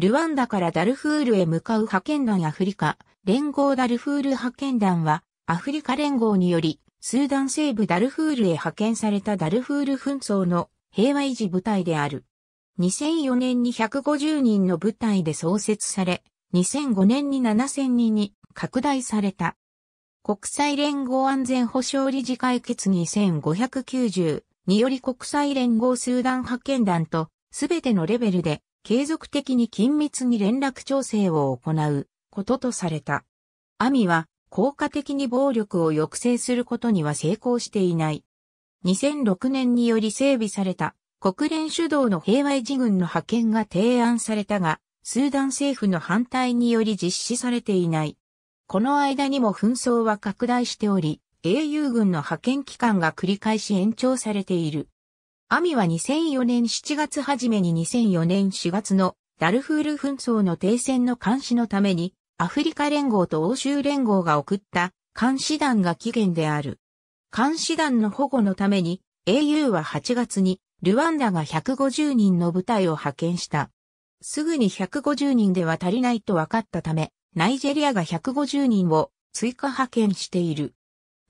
ルワンダからダルフールへ向かう派遣団アフリカ、連合ダルフール派遣団は、アフリカ連合により、スーダン西部ダルフールへ派遣されたダルフール紛争の平和維持部隊である。2004年に150人の部隊で創設され、2005年に7000人に拡大された。国際連合安全保障理事会決議1590により国際連合スーダン派遣団とすべてのレベルで継続的に緊密に連絡調整を行うこととされた。アミは効果的に暴力を抑制することには成功していない。2006年により整備された国連主導の平和維持軍の派遣が提案されたが、スーダン政府の反対により実施されていない。この間にも紛争は拡大しており、英雄軍の派遣期間が繰り返し延長されている。アミは2004年7月初めに2004年4月のダルフール紛争の停戦の監視のためにアフリカ連合と欧州連合が送った監視団が起源である。監視団の保護のために au は8月にルワンダが150人の部隊を派遣した。すぐに150人では足りないと分かったため、ナイジェリアが150人を追加派遣している。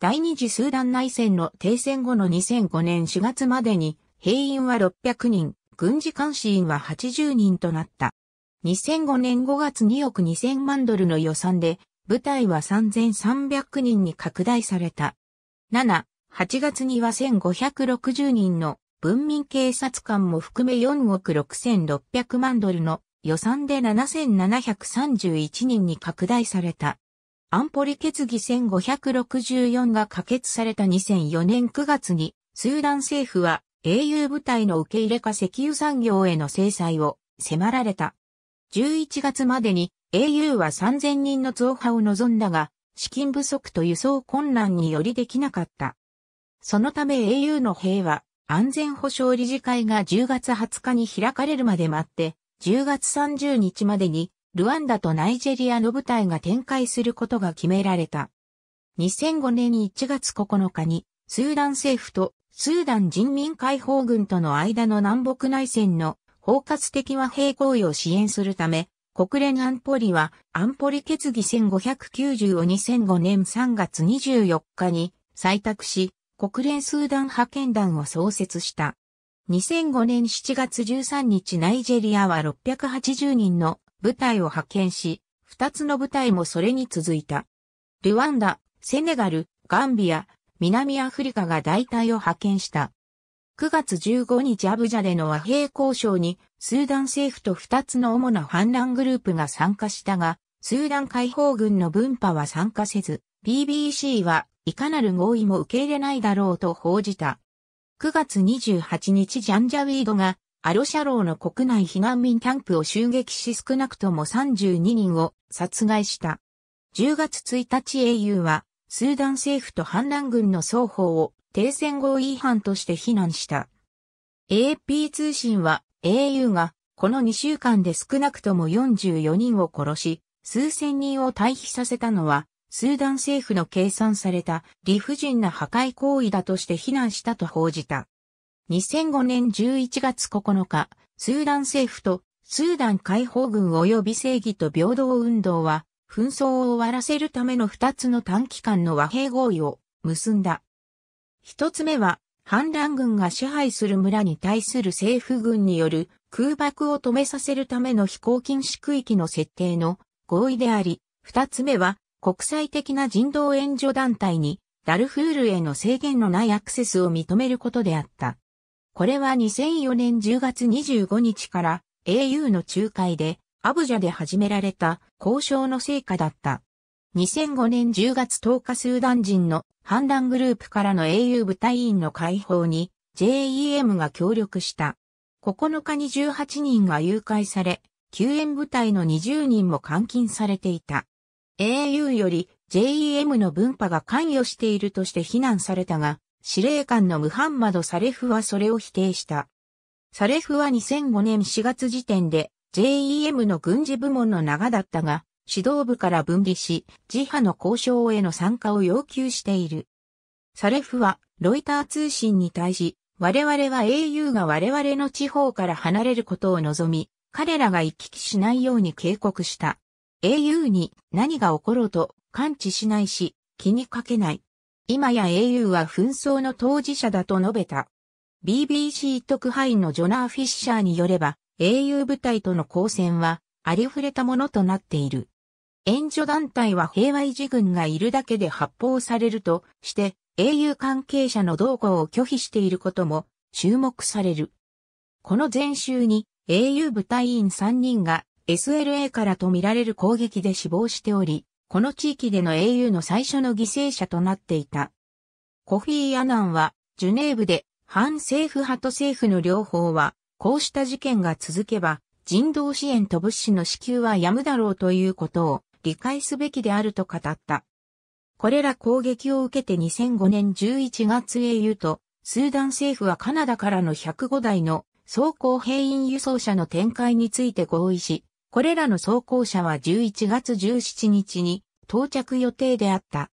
第二次スーダン内戦の停戦後の2005年4月までに兵員は600人、軍事監視員は80人となった。2005年5月2億2000万ドルの予算で、部隊は3300人に拡大された。7、8月には1560人の文民警察官も含め4億6600万ドルの予算で7731人に拡大された。安保理決議1564が可決された2004年9月に、スーダン政府は英雄部隊の受け入れか石油産業への制裁を迫られた。11月までに au は3000人の増派を望んだが、資金不足と輸送困難によりできなかった。そのため au の兵は安全保障理事会が10月20日に開かれるまで待って、10月30日までにルワンダとナイジェリアの部隊が展開することが決められた。2005年1月9日にスーダン政府とスーダン人民解放軍との間の南北内戦の包括的和平行為を支援するため、国連安保理は安保理決議1590を2005年3月24日に採択し、国連スーダン派遣団を創設した。2005年7月13日ナイジェリアは680人の部隊を派遣し、2つの部隊もそれに続いた。ルワンダ、セネガル、ガンビア、南アフリカが大隊を派遣した。9月15日アブジャでの和平交渉に、スーダン政府と2つの主な反乱グループが参加したが、スーダン解放軍の分派は参加せず、BBC はいかなる合意も受け入れないだろうと報じた。9月28日ジャンジャウィードがアロシャローの国内避難民キャンプを襲撃し少なくとも32人を殺害した。10月1日 au はスーダン政府と反乱軍の双方を停戦合意違反として非難した。a p 通信は au がこの2週間で少なくとも44人を殺し、数千人を退避させたのは、スーダン政府の計算された理不尽な破壊行為だとして非難したと報じた。2005年11月9日、スーダン政府とスーダン解放軍及び正義と平等運動は紛争を終わらせるための二つの短期間の和平合意を結んだ。一つ目は、反乱軍が支配する村に対する政府軍による空爆を止めさせるための飛行禁止区域の設定の合意であり、二つ目は国際的な人道援助団体にダルフールへの制限のないアクセスを認めることであった。これは2004年10月25日から au の仲介でアブジャで始められた交渉の成果だった。2005年10月10日スーダン人の反乱グループからの英雄部隊員の解放に JEM が協力した。9日に18人が誘拐され、救援部隊の20人も監禁されていた。au より JEM の分派が関与しているとして非難されたが、司令官のムハンマド・サレフはそれを否定した。サレフは2005年4月時点で JEM の軍事部門の長だったが、指導部から分離し、自派の交渉への参加を要求している。サレフは、ロイター通信に対し、我々は au が我々の地方から離れることを望み、彼らが行き来しないように警告した。au に何が起ころうと感知しないし、気にかけない。今や au は紛争の当事者だと述べた。BBC 特派員のジョナー・フィッシャーによれば、英雄部隊との交戦はありふれたものとなっている。援助団体は平和維持軍がいるだけで発砲されるとして、英雄関係者の動向を拒否していることも注目される。この前週に英雄部隊員3人が SLA からとみられる攻撃で死亡しており、この地域での英雄の最初の犠牲者となっていた。コフィー・アナンは、ジュネーブで、反政府派と政府の両方は、こうした事件が続けば、人道支援と物資の支給はやむだろうということを理解すべきであると語った。これら攻撃を受けて2005年11月言うと、スーダン政府はカナダからの105台の装甲兵員輸送車の展開について合意し、これらの装甲車は11月17日に到着予定であった。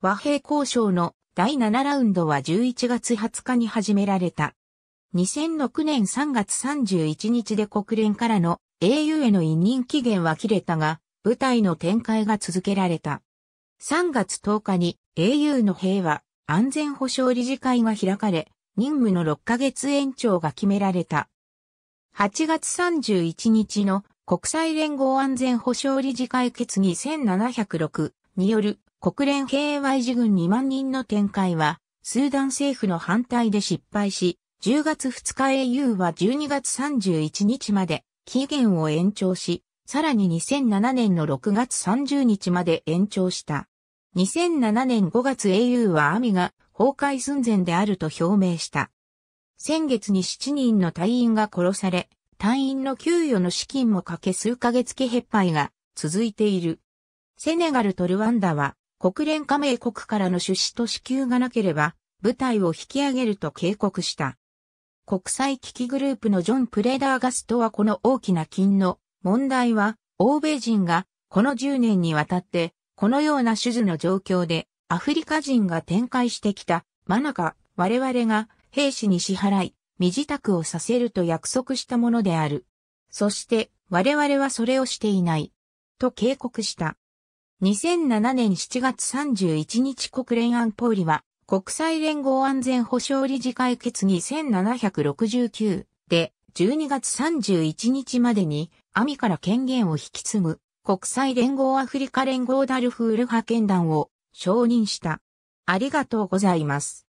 和平交渉の第7ラウンドは11月20日に始められた。2006年3月31日で国連からの au への委任期限は切れたが、部隊の展開が続けられた。3月10日に au の平和安全保障理事会が開かれ、任務の6ヶ月延長が決められた。8月31日の国際連合安全保障理事会決議1706による国連平和維持軍2万人の展開は、スーダン政府の反対で失敗し、10月2日 au は12月31日まで期限を延長し、さらに2007年の6月30日まで延長した。2007年5月 au はアミが崩壊寸前であると表明した。先月に7人の隊員が殺され、隊員の給与の資金もかけ数ヶ月期撤廃が続いている。セネガルとルワンダは国連加盟国からの出資と支給がなければ部隊を引き上げると警告した。国際危機グループのジョン・プレーダーガストはこの大きな金の問題は、欧米人がこの10年にわたって、このような種図の状況で、アフリカ人が展開してきた、マナカ、我々が兵士に支払い、身支度をさせると約束したものである。そして、我々はそれをしていない。と警告した。2007年7月31日国連安保理は、国際連合安全保障理事会決議1769で12月31日までにアミから権限を引き継ぐ国際連合アフリカ連合ダルフール派遣団を承認した。ありがとうございます。